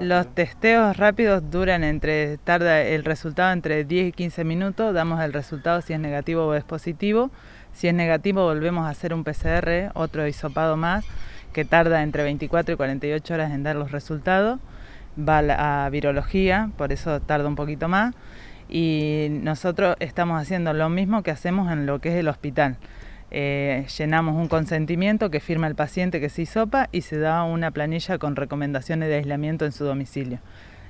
Los testeos rápidos duran entre, tarda el resultado entre 10 y 15 minutos, damos el resultado si es negativo o es positivo. Si es negativo volvemos a hacer un PCR, otro hisopado más, que tarda entre 24 y 48 horas en dar los resultados. Va a virología, por eso tarda un poquito más. Y nosotros estamos haciendo lo mismo que hacemos en lo que es el hospital. Eh, llenamos un consentimiento que firma el paciente que se hisopa y se da una planilla con recomendaciones de aislamiento en su domicilio.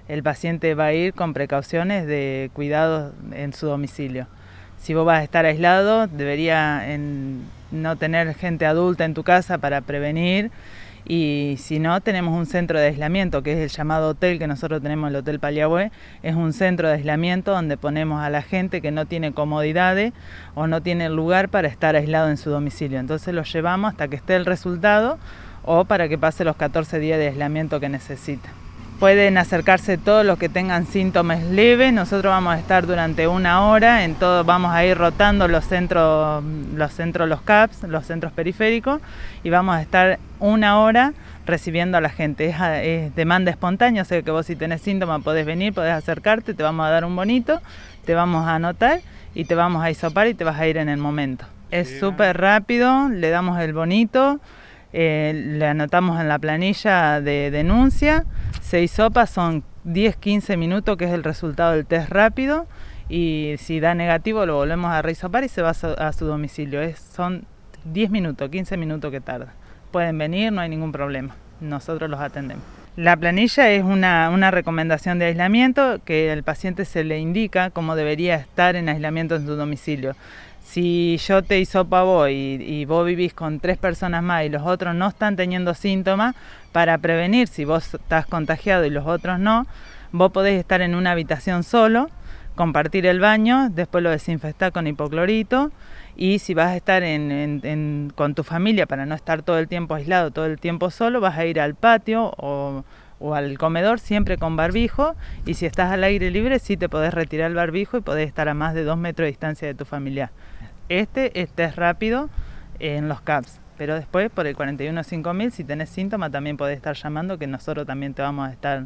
El paciente va a ir con precauciones de cuidados en su domicilio. Si vos vas a estar aislado, debería en no tener gente adulta en tu casa para prevenir. Y si no, tenemos un centro de aislamiento, que es el llamado hotel que nosotros tenemos, el Hotel Paliagüe. Es un centro de aislamiento donde ponemos a la gente que no tiene comodidades o no tiene lugar para estar aislado en su domicilio. Entonces lo llevamos hasta que esté el resultado o para que pase los 14 días de aislamiento que necesita. Pueden acercarse todos los que tengan síntomas leves. Nosotros vamos a estar durante una hora en todo, vamos a ir rotando los centros, los centros, los CAPS, los centros periféricos y vamos a estar una hora recibiendo a la gente. Es, demanda espontánea, o sea que vos si tenés síntomas podés venir, podés acercarte, te vamos a dar un bonito, te vamos a anotar y te vamos a isopar y te vas a ir en el momento. Es súper rápido, le damos el bonito. Eh, le anotamos en la planilla de denuncia, se hisopa, son 10-15 minutos, que es el resultado del test rápido. Y si da negativo, lo volvemos a reisopar y se va a su, domicilio. son 10 minutos, 15 minutos que tarda. Pueden venir, no hay ningún problema. Nosotros los atendemos. La planilla es una, una, recomendación de aislamiento que al paciente se le indica cómo debería estar en aislamiento en su domicilio si yo te hisopo vos y vos vivís con tres personas más y los otros no están teniendo síntomas, para prevenir si vos estás contagiado y los otros no, vos podés estar en una habitación solo, compartir el baño, después lo desinfectás con hipoclorito y si vas a estar con tu familia para no estar todo el tiempo aislado, todo el tiempo solo, vas a ir al patio o o al comedor siempre con barbijo y si estás al aire libre sí te podés retirar el barbijo y podés estar a más de dos metros de distancia de tu familia. Este, este es rápido en los CAPS, pero después por el 415000 si tenés síntoma también podés estar llamando que nosotros también te vamos a estar,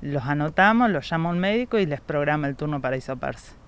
los anotamos, los llama un médico y les programa el turno para isoparse.